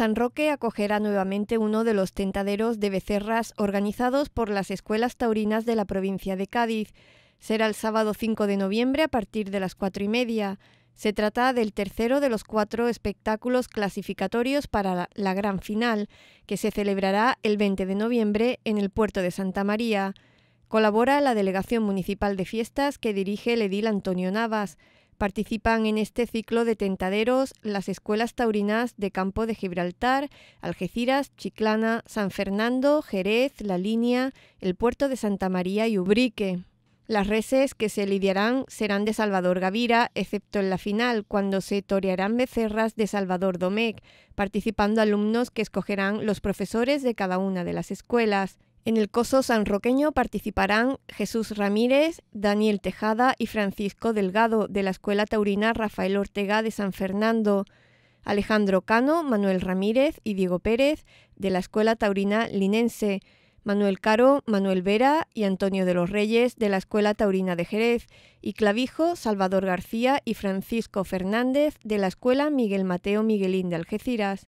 San Roque acogerá nuevamente uno de los tentaderos de becerras organizados por las escuelas taurinas de la provincia de Cádiz. Será el sábado 5 de noviembre a partir de las cuatro y media. Se trata del tercero de los cuatro espectáculos clasificatorios para la, gran final, que se celebrará el 20 de noviembre en el puerto de Santa María. Colabora la Delegación Municipal de Fiestas que dirige el edil Antonio Navas. Participan en este ciclo de tentaderos las escuelas taurinas de Campo de Gibraltar, Algeciras, Chiclana, San Fernando, Jerez, La Línea, el puerto de Santa María y Ubrique. Las reses que se lidiarán serán de Salvador Gavira, excepto en la final, cuando se torearán becerras de Salvador Domecq, participando alumnos que escogerán los profesores de cada una de las escuelas. En el coso sanroqueño participarán Jesús Ramírez, Daniel Tejada y Francisco Delgado de la Escuela Taurina Rafael Ortega de San Fernando, Alejandro Cano, Manuel Ramírez y Diego Pérez de la Escuela Taurina Linense, Manuel Caro, Manuel Vera y Antonio de los Reyes de la Escuela Taurina de Jerez y Clavijo, Salvador García y Francisco Fernández de la Escuela Miguel Mateo Miguelín de Algeciras.